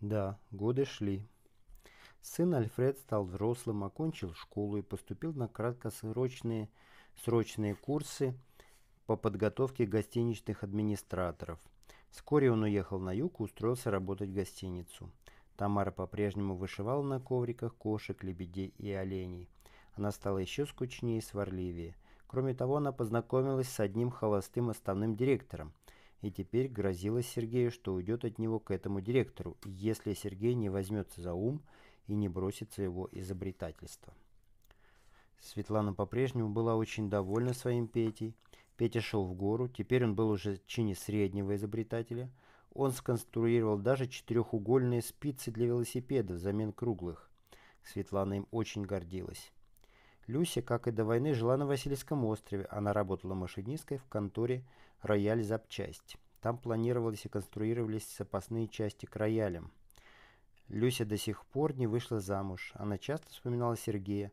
Да, годы шли. Сын Альфред стал взрослым, окончил школу и поступил на краткосрочные срочные курсы по подготовке гостиничных администраторов. Вскоре он уехал на юг и устроился работать в гостиницу. Тамара по-прежнему вышивала на ковриках кошек, лебедей и оленей. Она стала еще скучнее и сварливее. Кроме того, она познакомилась с одним холостым основным директором, и теперь грозилось Сергею, что уйдет от него к этому директору, если Сергей не возьмется за ум и не бросится его изобретательство. Светлана по-прежнему была очень довольна своим Петей. Петя шел в гору, теперь он был уже в чине среднего изобретателя. Он сконструировал даже четырехугольные спицы для велосипеда взамен круглых. Светлана им очень гордилась. Люся, как и до войны, жила на Васильевском острове. Она работала машинисткой в конторе «Рояль запчасть». Там планировались и конструировались запасные части к роялям. Люся до сих пор не вышла замуж. Она часто вспоминала Сергея.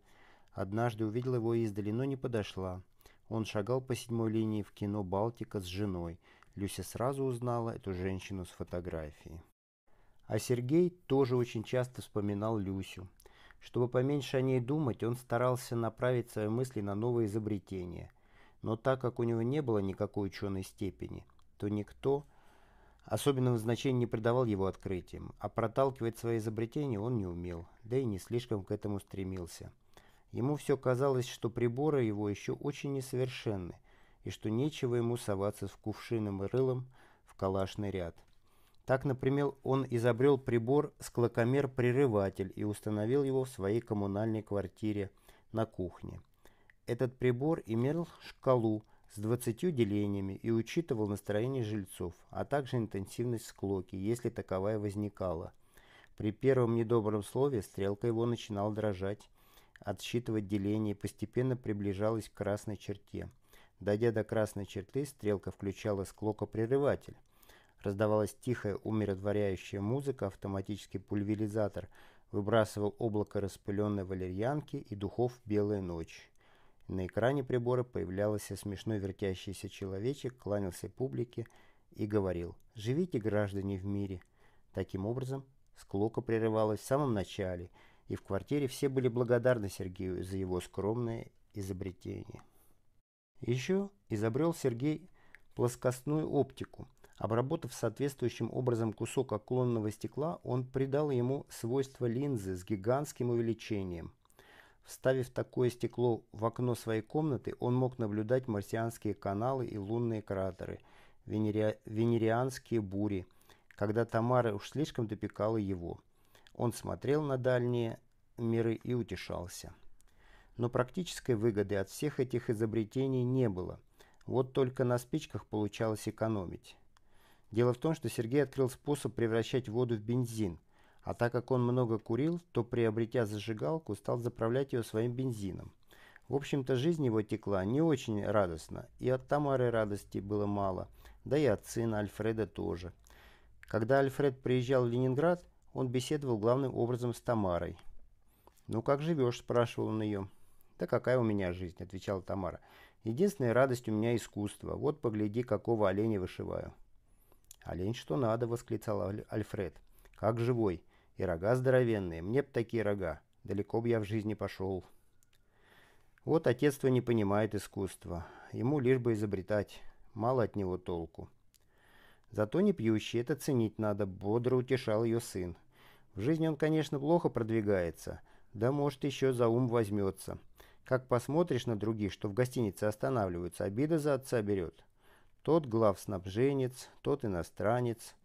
Однажды увидела его издали, но не подошла. Он шагал по седьмой линии в кино «Балтика» с женой. Люся сразу узнала эту женщину с фотографией. А Сергей тоже очень часто вспоминал Люсю. Чтобы поменьше о ней думать, он старался направить свои мысли на новые изобретения. Но так как у него не было никакой ученой степени, то никто особенного значения не придавал его открытиям, а проталкивать свои изобретения он не умел, да и не слишком к этому стремился. Ему все казалось, что приборы его еще очень несовершенны, и что нечего ему соваться с кувшином и рылом в калашный ряд. Так, например, он изобрел прибор склокомер-прерыватель и установил его в своей коммунальной квартире на кухне. Этот прибор имел шкалу с 20 делениями и учитывал настроение жильцов, а также интенсивность склоки, если таковая возникала. При первом недобром слове стрелка его начинала дрожать, отсчитывать деление и постепенно приближалась к красной черте. Дойдя до красной черты, стрелка включала склокопрерыватель. Раздавалась тихая, умиротворяющая музыка, автоматический пульверизатор выбрасывал облако распыленной валерьянки и духов «Белая ночь». На экране прибора появлялся смешной вертящийся человечек, кланялся публике и говорил «Живите, граждане, в мире». Таким образом, склока прерывалась в самом начале, и в квартире все были благодарны Сергею за его скромное изобретение. Еще изобрел Сергей плоскостную оптику. Обработав соответствующим образом кусок оконного стекла, он придал ему свойства линзы с гигантским увеличением. Вставив такое стекло в окно своей комнаты, он мог наблюдать марсианские каналы и лунные кратеры, венери... венерианские бури, когда Тамара уж слишком допекала его. Он смотрел на дальние миры и утешался. Но практической выгоды от всех этих изобретений не было – вот только на спичках получалось экономить. Дело в том, что Сергей открыл способ превращать воду в бензин, а так как он много курил, то, приобретя зажигалку, стал заправлять ее своим бензином. В общем-то, жизнь его текла не очень радостно, и от Тамары радости было мало, да и от сына Альфреда тоже. Когда Альфред приезжал в Ленинград, он беседовал главным образом с Тамарой. «Ну как живешь?» – спрашивал он ее. «Да какая у меня жизнь?» – отвечала Тамара. Единственная радость у меня искусство. Вот погляди, какого оленя вышиваю. Олень что надо, восклицал Альфред. Как живой. И рога здоровенные. Мне б такие рога. Далеко бы я в жизни пошел. Вот отец не понимает искусства. Ему лишь бы изобретать. Мало от него толку. Зато не пьющий, это ценить надо, бодро утешал ее сын. В жизни он, конечно, плохо продвигается. Да, может, еще за ум возьмется. Как посмотришь на других, что в гостинице останавливаются, обида за отца берет. Тот главснабженец, тот иностранец,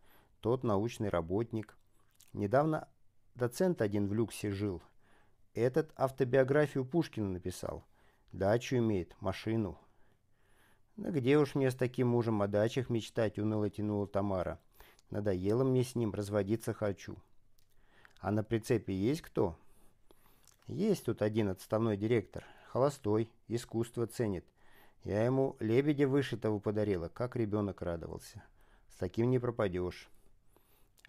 тот научный работник. Недавно доцент один в люксе жил. Этот автобиографию Пушкина написал. Дачу имеет, машину. «Да где уж мне с таким мужем о дачах мечтать?» — уныло тянула Тамара. «Надоело мне с ним, разводиться хочу». «А на прицепе есть кто?» Есть тут один отставной директор, холостой, искусство ценит. Я ему лебедя вышитого подарила, как ребенок радовался. С таким не пропадешь.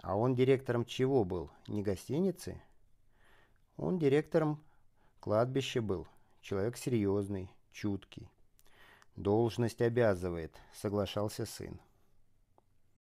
А он директором чего был? Не гостиницы? Он директором кладбища был. Человек серьезный, чуткий. Должность обязывает, соглашался сын.